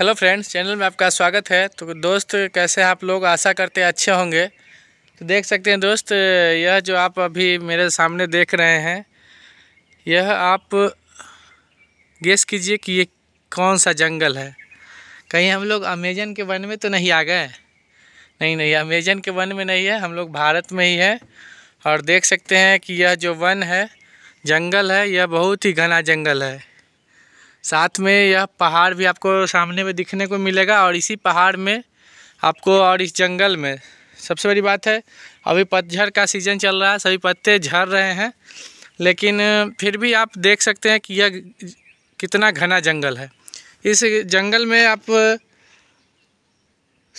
hello friends channel में आपका स्वागत है तो दोस्त कैसे आप लोग आशा करते हैं अच्छे होंगे तो देख सकते हैं दोस्त यह जो आप अभी मेरे सामने देख रहे हैं यह आप गेस कीजिए कि ये कौन सा जंगल है कहीं हम लोग अमेजन के वन में तो नहीं आ गए नहीं नहीं अमेजन के वन में नहीं है हम लोग भारत में ही है और देख सकते हैं कि यह जो वन है जंगल है यह बहुत ही घना जंगल है साथ में यह पहाड़ भी आपको सामने में दिखने को मिलेगा और इसी पहाड़ में आपको और इस जंगल में सबसे बड़ी बात है अभी पतझड़ का सीज़न चल रहा है सभी पत्ते झड़ रहे हैं लेकिन फिर भी आप देख सकते हैं कि यह कितना घना जंगल है इस जंगल में आप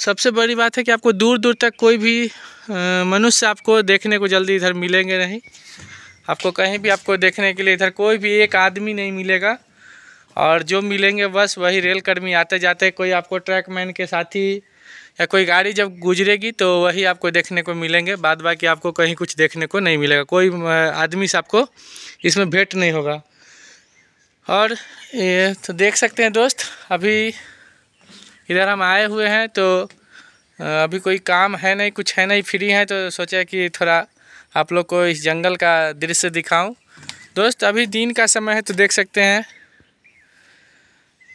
सबसे बड़ी बात है कि आपको दूर दूर तक कोई भी मनुष्य आपको देखने को जल्दी इधर मिलेंगे नहीं आपको कहीं भी आपको देखने के लिए इधर कोई भी एक आदमी नहीं मिलेगा और जो मिलेंगे बस वही रेलकर्मी आते जाते कोई आपको ट्रैकमैन के साथी या कोई गाड़ी जब गुजरेगी तो वही आपको देखने को मिलेंगे बाद बाकी आपको कहीं कुछ देखने को नहीं मिलेगा कोई आदमी से आपको इसमें भेंट नहीं होगा और ये तो देख सकते हैं दोस्त अभी इधर हम आए हुए हैं तो अभी कोई काम है नहीं कुछ है नहीं फ्री है तो सोचा कि थोड़ा आप लोग को इस जंगल का दृश्य दिखाऊं दोस्त अभी दिन का समय है तो देख सकते हैं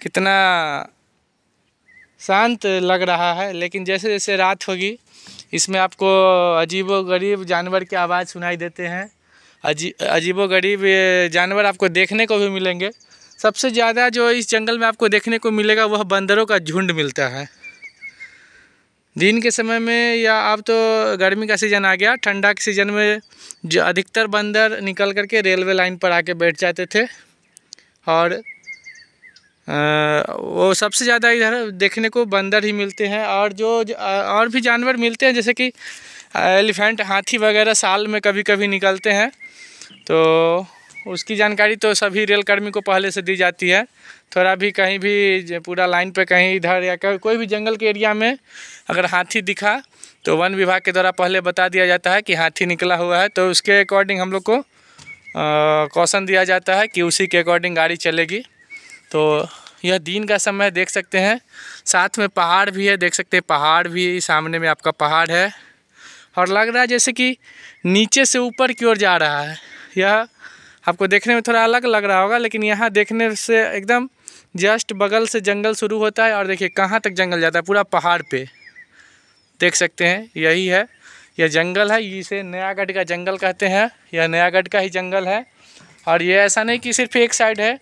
कितना शांत लग रहा है लेकिन जैसे जैसे रात होगी इसमें आपको अजीबो गरीब जानवर की आवाज़ सुनाई देते हैं अजी अजीबो गरीब जानवर आपको देखने को भी मिलेंगे सबसे ज़्यादा जो इस जंगल में आपको देखने को मिलेगा वह बंदरों का झुंड मिलता है दिन के समय में या अब तो गर्मी का सीज़न आ गया ठंडा के सीज़न में जो अधिकतर बंदर निकल करके रेलवे लाइन पर आके बैठ जाते थे और वो सबसे ज़्यादा इधर देखने को बंदर ही मिलते हैं और जो, और भी जानवर मिलते हैं जैसे कि एलिफेंट हाथी वगैरह साल में कभी कभी निकलते हैं तो उसकी जानकारी तो सभी रेलकर्मी को पहले से दी जाती है थोड़ा भी कहीं भी पूरा लाइन पे कहीं इधर या कहीं कोई भी जंगल के एरिया में अगर हाथी दिखा तो वन विभाग के द्वारा पहले बता दिया जाता है कि हाथी निकला हुआ है तो उसके अकॉर्डिंग हम लोग को कौशन दिया जाता है कि उसी के अकॉर्डिंग गाड़ी चलेगी तो यह दिन का समय देख सकते हैं साथ में पहाड़ भी है देख सकते हैं पहाड़ भी सामने में आपका पहाड़ है और लग रहा है जैसे कि नीचे से ऊपर की ओर जा रहा है यह आपको देखने में थोड़ा अलग लग रहा होगा लेकिन यहाँ देखने से एकदम जस्ट बगल से जंगल शुरू होता है और देखिए कहाँ तक जंगल जाता है पूरा पहाड़ पे देख सकते हैं यही है यह जंगल है इसे नयागढ़ का जंगल कहते हैं यह नयागढ़ का ही जंगल है और ये ऐसा नहीं कि सिर्फ एक साइड है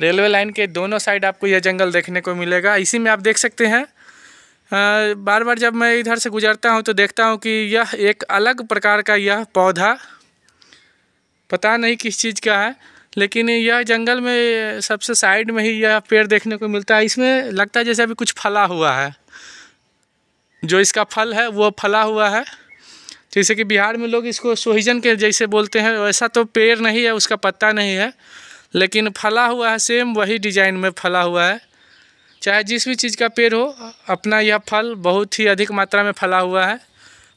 रेलवे लाइन के दोनों साइड आपको यह जंगल देखने को मिलेगा इसी में आप देख सकते हैं आ, बार बार जब मैं इधर से गुजरता हूँ तो देखता हूँ कि यह एक अलग प्रकार का यह पौधा पता नहीं किस चीज़ का है लेकिन यह जंगल में सबसे साइड में ही यह पेड़ देखने को मिलता है इसमें लगता है जैसे अभी कुछ फला हुआ है जो इसका फल है वो फला हुआ है जैसे कि बिहार में लोग इसको सोहिजन के जैसे बोलते हैं वैसा तो पेड़ नहीं है उसका पत्ता नहीं है लेकिन फला हुआ है सेम वही डिज़ाइन में फला हुआ है चाहे जिस भी चीज़ का पेड़ हो अपना यह फल बहुत ही अधिक मात्रा में फला हुआ है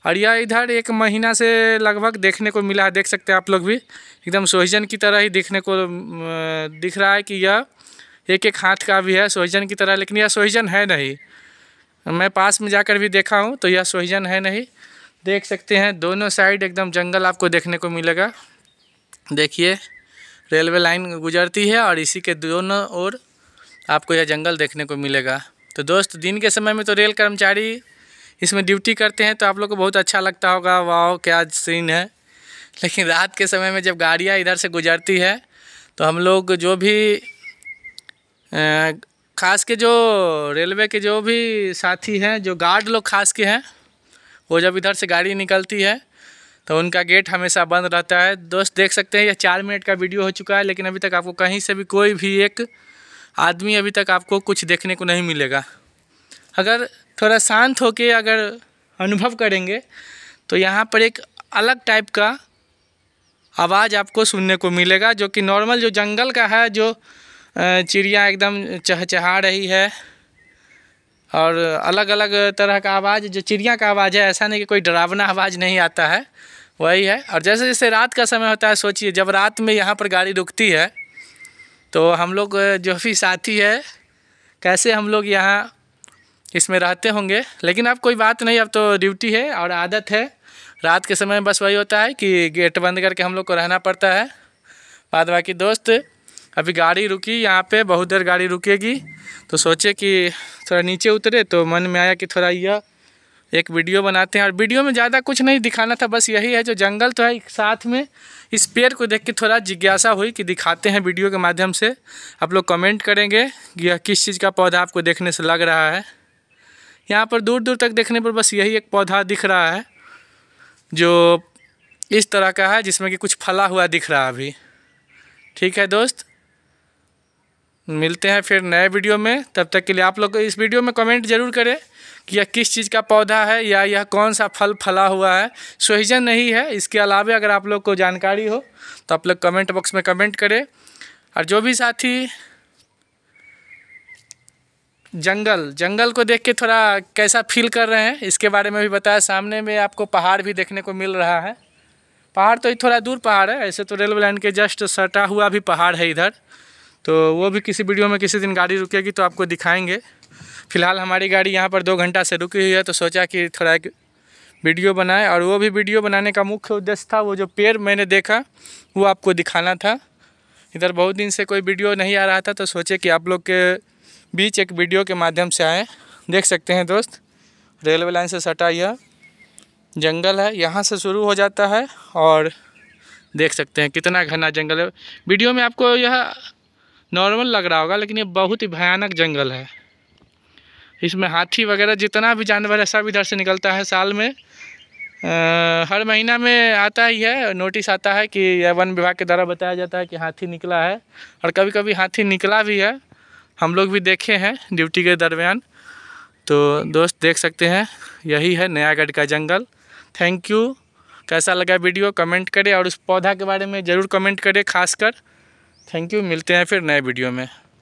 और यह इधर एक महीना से लगभग देखने को मिला है देख सकते हैं आप लोग भी एकदम सोहिजन की तरह ही देखने को दिख रहा है कि यह एक एक हाथ का भी है सोहिजन की तरह लेकिन यह सोहिजन है नहीं मैं पास में जाकर भी देखा हूँ तो यह सोहिजन है नहीं देख सकते हैं दोनों साइड एकदम जंगल आपको देखने को मिलेगा देखिए रेलवे लाइन गुजरती है और इसी के दोनों ओर आपको यह जंगल देखने को मिलेगा तो दोस्त दिन के समय में तो रेल कर्मचारी इसमें ड्यूटी करते हैं तो आप लोग को बहुत अच्छा लगता होगा वाह क्या सीन है लेकिन रात के समय में जब गाड़ियाँ इधर से गुजरती है तो हम लोग जो भी ख़ास के जो रेलवे के जो भी साथी हैं जो गार्ड लोग ख़ास के हैं वो जब इधर से गाड़ी निकलती है तो उनका गेट हमेशा बंद रहता है दोस्त देख सकते हैं यह चार मिनट का वीडियो हो चुका है लेकिन अभी तक आपको कहीं से भी कोई भी एक आदमी अभी तक आपको कुछ देखने को नहीं मिलेगा अगर थोड़ा शांत होकर अगर अनुभव करेंगे तो यहाँ पर एक अलग टाइप का आवाज़ आपको सुनने को मिलेगा जो कि नॉर्मल जो जंगल का है जो चिड़िया एकदम चहचहा रही है और अलग अलग तरह का आवाज़ जो चिड़िया का आवाज़ है ऐसा नहीं कि कोई डरावना आवाज़ नहीं आता है वही है और जैसे जैसे रात का समय होता है सोचिए जब रात में यहाँ पर गाड़ी रुकती है तो हम लोग जो भी साथी है कैसे हम लोग यहाँ इसमें रहते होंगे लेकिन अब कोई बात नहीं अब तो ड्यूटी है और आदत है रात के समय में बस वही होता है कि गेट बंद करके हम लोग को रहना पड़ता है बाद बाकी दोस्त अभी गाड़ी रुकी यहाँ पे बहुत देर गाड़ी रुकेगी तो सोचे कि थोड़ा नीचे उतरे तो मन में आया कि थोड़ा यह एक वीडियो बनाते हैं और वीडियो में ज़्यादा कुछ नहीं दिखाना था बस यही है जो जंगल तो है साथ में इस पेड़ को देख के थोड़ा जिज्ञासा हुई कि दिखाते हैं वीडियो के माध्यम से आप लोग कमेंट करेंगे कि यह किस चीज़ का पौधा आपको देखने से लग रहा है यहाँ पर दूर दूर तक देखने पर बस यही एक पौधा दिख रहा है जो इस तरह का है जिसमें कि कुछ फला हुआ दिख रहा है अभी ठीक है दोस्त मिलते हैं फिर नए वीडियो में तब तक के लिए आप लोग इस वीडियो में कमेंट ज़रूर करें कि यह किस चीज़ का पौधा है या यह कौन सा फल फला हुआ है सोहिजन नहीं है इसके अलावा अगर आप लोग को जानकारी हो तो आप लोग कमेंट बॉक्स में कमेंट करें और जो भी साथी जंगल जंगल को देख के थोड़ा कैसा फील कर रहे हैं इसके बारे में भी बताया सामने में आपको पहाड़ भी देखने को मिल रहा है पहाड़ तो थोड़ा दूर पहाड़ है ऐसे तो रेलवे लाइन के जस्ट सटा हुआ भी पहाड़ है इधर तो वो भी किसी वीडियो में किसी दिन गाड़ी रुकेगी तो आपको दिखाएंगे फ़िलहाल हमारी गाड़ी यहाँ पर दो घंटा से रुकी हुई है तो सोचा कि थोड़ा एक वीडियो बनाए और वो भी वीडियो बनाने का मुख्य उद्देश्य था वो जो पेड़ मैंने देखा वो आपको दिखाना था इधर बहुत दिन से कोई वीडियो नहीं आ रहा था तो सोचे कि आप लोग के बीच एक वीडियो के माध्यम से आए देख सकते हैं दोस्त रेलवे लाइन से सटा यह जंगल है यहाँ से शुरू हो जाता है और देख सकते हैं कितना घना जंगल है वीडियो में आपको यह नॉर्मल लग रहा होगा लेकिन ये बहुत ही भयानक जंगल है इसमें हाथी वगैरह जितना भी जानवर है सब इधर से निकलता है साल में आ, हर महीना में आता ही है नोटिस आता है कि यह वन विभाग के द्वारा बताया जाता है कि हाथी निकला है और कभी कभी हाथी निकला भी है हम लोग भी देखे हैं ड्यूटी के दरमियान तो दोस्त देख सकते हैं यही है नयागढ़ का जंगल थैंक यू कैसा लगा वीडियो कमेंट करें और उस पौधा के बारे में ज़रूर कमेंट करें खासकर थैंक यू मिलते हैं फिर नए वीडियो में